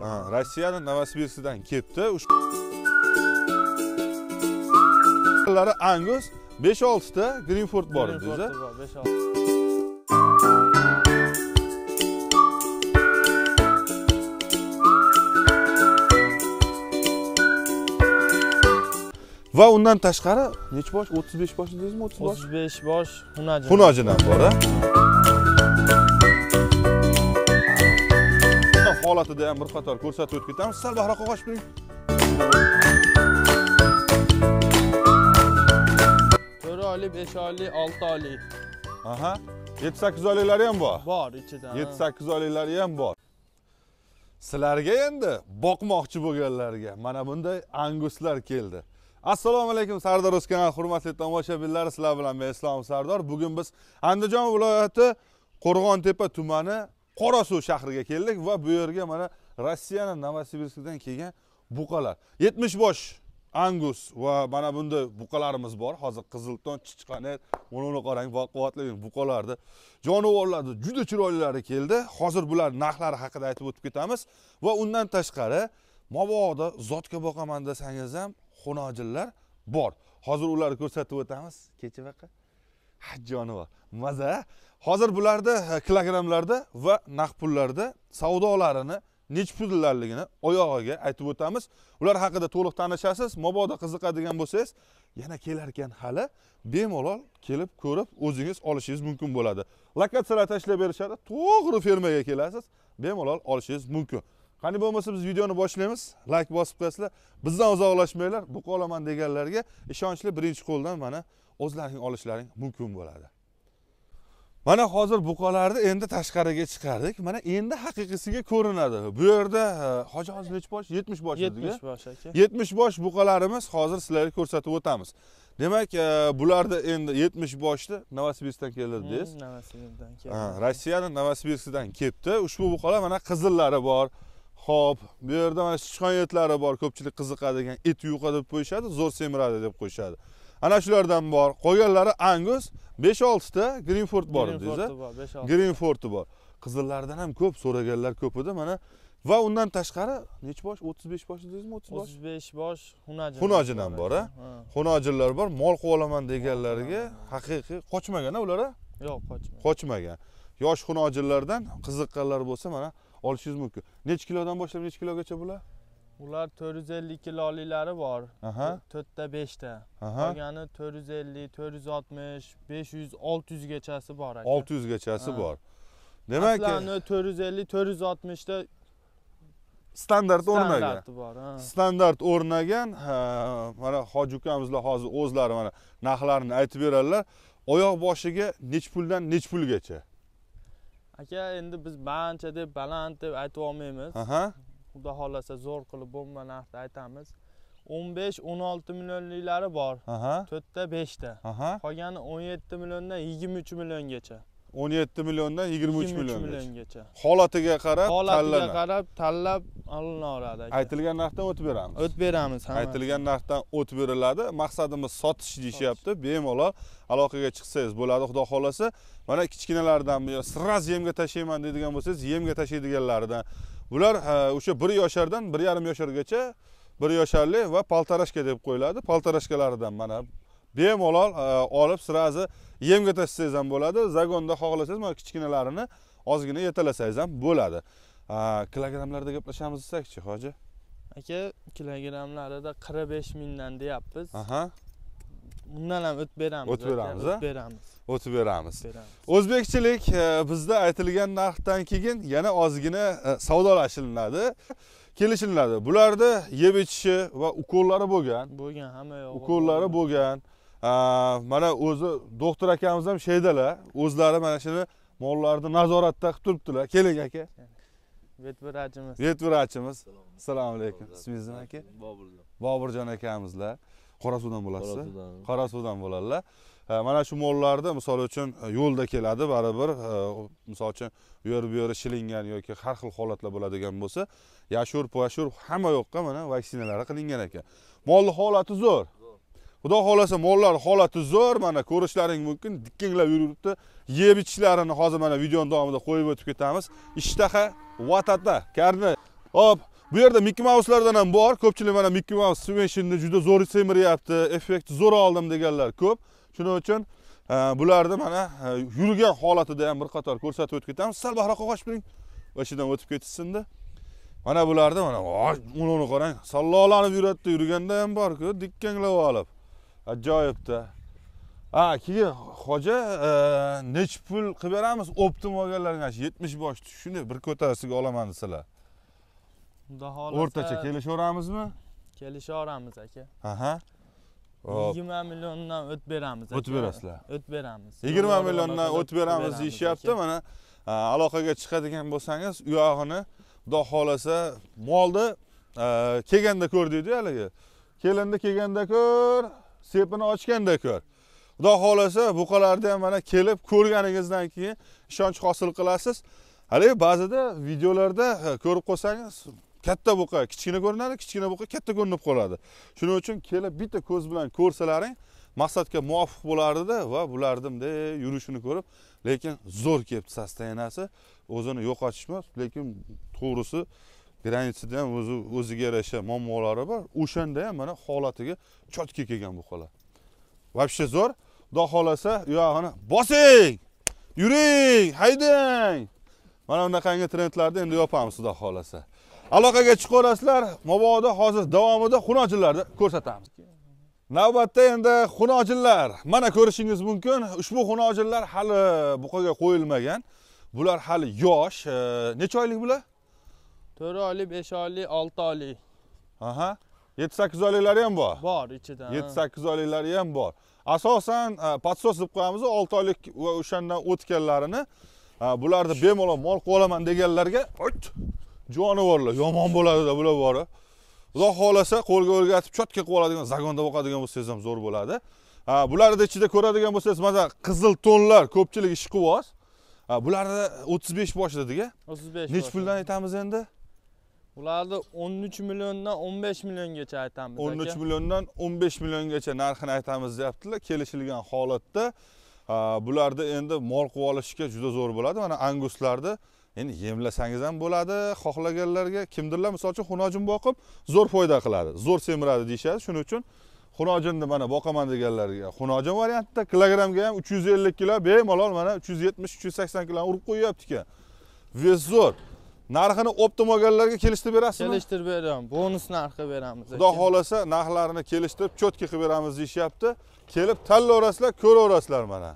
rossiyani novosibirskdan kelibdi ushulari angus besh oltita grinford bor edi o'zi va undan tashqari nechi bosh o'ttiz besh bosh dedingizmi o'ttiz bosh o'ttiz besh bosh xunajin xunajin ham bor a holatida ham bir qator ko'rsatib o'tib ketamiz sal baroqqa qochib turing to'rt oylik besh oylik olti oylik aha yetti sakkiz oyliklari ham bor bor ichida yetti sakkiz oyliklari ham bor sizlarga endi boqmoqchi bo'lganlarga mana bunday anguslar keldi assalomu alaykum sardor uz kanali hurmatli tomoshabinlar sizlar bilan men islom sardor bugun biz andijon viloyati qo'rg'ontepa tumani qorasuv shahriga keldik va bu yerga mana rossiyani novosibirskdan kelgan buqalar yetmish bosh angus va mana bunday buqalarimiz bor hozir qizilton chichqanet mana buni qarang baquvvatli buqalarni jonivorlarni juda chiroylilari keldi hozir bular narxlari haqida aytib o'tib ketamiz va undan tashqari mabodo zotga boqaman desangiz ham xunojinlar bor hozir ularni ko'rsatib o'tamiz vaqa jonivor maza hozir bularda e, kilogrammlarda va naqd pullarda savdolarini necha pullarligini oyog'iga aytib o'tamiz ular haqida to'liq tanishasiz mabodo qiziqadigan bo'lsangiz yana kelar ekan hali bemalol kelib ko'rib o'zingiz olishingiz mumkin bo'ladi lokatsiyalar tashlab berishadi to'g'ri fermaga kelasiz bemalol olishingiz mumkin qani bo'lmasa biz videoni boshlaymiz layk bosib qo'yasizlar bizdan uzoqlashmanglar bu qolaman deganlarga ishonchli birinchi qo'ldan mana o'zlaring olishlaring mumkin bo'ladi mana hozir buqalarni endi tashqariga chiqardik mana endi haqiqiysiga ko'rinadi bu yerda e, hoji hozir nechi bosh yetmish bosh yetmish bosh aka yetmish bosh buqalarimiz hozir sizlarga ko'rsatib o'tamiz demak e, bularda endi yetmish boshni hmm, novosibirskdan keldi dedingiz novosibirskdan keldi rossiyani novosibirskdan kelibdi ushbu buqalar mana qizillari bor ho'p bu yerda mana sichqon etlari bor ko'pchilik qiziqadigan it yuqa deb qo'yishadi zo'r semiradi deb qo'yishadi ana shulardan bor qolganlari angus besh oltita grinford bor dedingiz grinfordi bor qizillardan ham ko'p so'raganlar ko'p edi mana va undan tashqari nechi bosh o'ttiz besh bosh dedingizmi o'ttiz bosh o'ttiz besh bosh hunajin hunajin ham bor a xunajinlar bor mol qilib olaman deganlarga haqiqiy qochmagan a ular a yo'q qochmagan qochmagan yosh hunajinlardan qiziqqanlar bo'lsa mana olishingiz mumkin nechi kilodan boshlab nechi kilogacha bular ular to'rt yuz ellik kilolilari bor to'rtta beshta qolgani to'rt yuz ellik to'rt yuz oltmish besh yuz olti yuzgachasi bor aka olti yuzgachasi bor demak aslanni to'rt yuz ellik to'rt yuz oltmishta standart o'rnagan standart o'rnagan mana hoji ukamizlar hozir o'zlari mana narxlarini aytib beradilar oyoq boshiga nech puldan nech pulgacha aka endi biz bancha deb baland deb aytib olmaymiz xudo xohlasa zo'r qilib bomba narxda aytamiz o'n besh o'n olti millionliklari bor to'rtta beshta qolgani o'n yetti milliondan yigirma uch milliongacha o'n yetti milliondan yigirma uch milliongacha holatiga qarab holatiga qarab tanlab olinaveradi aytilgan narxdan o'tib beramiz o'tib beramiz aytilgan narxdan o'tib beriladi maqsadimiz sotish deyishyapti bemalol aloqaga chiqsangiz bo'ladi xudo xohlasa mana kichkinalardan sraz yemga tashlayman deydigan bo'lsangiz yemga tashlaydiganlaridan ular o'sha bir yoshardan bir yarim yoshargacha bir yosharli va paltarashka deb qo'yiladi paltarashkalaridan mana bemalol olib srazi yemga tashlasangiz ham bo'ladi zagonda xohlasangiz mana kichkinalarini ozgina yetalasangiz ham bo'ladi kilogrammlarda gaplashamiz desakchi hoji aka kilogrammlarida qirq besh mingdan deyapmiz aha undan ham o'tib beramiz o'tib beramiz o'tib beramiz o'tib beramiz o'zbekchilik e, bizda aytilgan narxdan keyin yana ozgina e, savdolashilinadi kelishiladi bularda yeb ichishi va ukollari bo'lgan bo'lgan hamma yo'q ukollari bo'lgan e, mana o'zi doktor akamiz ham sheydalar o'zlari mana shuni mollarni nazoratda qilib turibdilar keling aka vet vrachimiz vet vrachimiz assalomu alaykum ismingiz nima aka boburjon boburjon akamizlar qorasuvdan bo'lasizlar qorasuvdan bo'ladilar mana shu mollarni misol uchun e, yo'lda keladi baribir e, misol uchun u yer bu yeri shilingan yoki har xil holatlar bo'ladigan bo'lsa yashur pashur hamma yoqqa mana vaksinalari qilingan ekan molni holati zo'r xudo xohlasa mollar holati zo'r mana ko'rishlaring mumkin dikkinglab yuribdi yeb ichishlarini hozir mana videoni davomida qo'yib o'tib ketamiz ishtaha vatata karni hop bu yerda mikki mauslardan ham bor ko'pchilik mana mikki maus juda zo'r semiryapti effekt zo'r oldim deganlar ko'p shuning uchun e, bularni mana e, yurgan holatida ham bir qator ko'rsatib o'tib ketamiz sal baroqqa qochib turing va ichidan o'tib ketishsinda mana bularni mana uni qarang sallolanib yuradida yurganda ham borku dikkanglab olib ajoyibda ha keyin xo'ja e, necha pul qilib beramiz optim olganlarga shu yetmish boshni shunday bir ko'tarasiga olaman desalar unda xohlasa o'rtacha kelishaveramizmi kelishaveramiz aka aha yigirma milliondan o'tib beramiz o'tib berasizlar o'tib beramiz yigirma milliondan o'tib beramiz deyishyapti mana e, aloqaga chiqadigan bo'lsangiz uyog'ini xudo xohlasa molni e, kelganda ko'r deydi haligi kelinni kelganda ko'r sepini ochganda ko'r xudo xohlasa buqalarni ham mana kelib ko'rganingizdan keyin ishonch hosil qilasiz haligi ba'zida videolarda e, ko'rib qolsangiz katta buqa kichkina ko'rinadi kichkina buqa katta ko'rinib qoladi shuning uchun kelib bitta ko'z bilan ko'rsalaring maqsadga muvofiq bo'lardida va bularni bunday yurishini ko'rib lekin zo'r kelibdi состоянияsi o'zini yo'qotishmas lekin to'g'risi granitsada ham o'zi o'ziga yarasha muammolari bor o'shanda ham mana holatiga chotga kelgan bu boqalar вообще zo'r xudo xohlasa uyog'ini bosing yuring haydang mana bunaqangi trendlarni endi yopamiz xudo xohlasa aloqaga olasizlar mabodo hozir davomida xunojinlarni ko'rsatamiz navbatda endi xunojinlar mana ko'rishingiz mumkin ushbu xunojinlar hali buqaga qo'yilmagan bular hali yosh necha oylik bular to'rt oylik besh oylik olti oylik aha yetti sakkiz oyliklari ham bor bor ichida yetti sakkiz oyliklari ham bor asosan e, podsos deb qo'yamiz olti oylik va o'shandan o'tganlarini e, bularni bemalol mol qilib olaman deganlarga jonivorlar yomon bo'ladi bular bori xudo xohlasa qo'lga o'rgatib chotga qilib oladigan zagonda boqadigan bo'lsangiz ham zo'r bo'ladi bularni ichida ko'radigan bo'lsangiz mana qizil to'nlar ko'pchiligi ishqiboz bularni o'ttiz besh bosh dedik a o'ttiz besh nechi puldan aytamiz endi ularni o'n uch milliondan o'n besh milliongacha aytamiz o'n uch milliondan o'n besh milliongacha narxini aytamiz deyaptilar kelishilgan holatda bularni endi mol qilib olishga juda zo'r bo'ladi mana anguslarni endi yemlasangiz ham bo'ladi xohlaganlarga kimdirlar misol uchun xunojin boqib zo'r foyda qiladi zo'r semiradi deyishadi shuning uchun xunojinni mana boqaman deganlarga xunojin variantida kilogrammga ham uch yuz ellik kilo bemalol mana uch yuz yetmish uch yuz sakson kiloni urib qo'yyapti ekan vес zo'r narxini optim olganlarga kelishtirib berasizmi kelishtirib beraman bonus narxi beramiz xudo xohlasa narxlarini kelishtirib четкий qilib beramiz deyishyapti kelib tanlaverasizlar ko'raverasizlar mana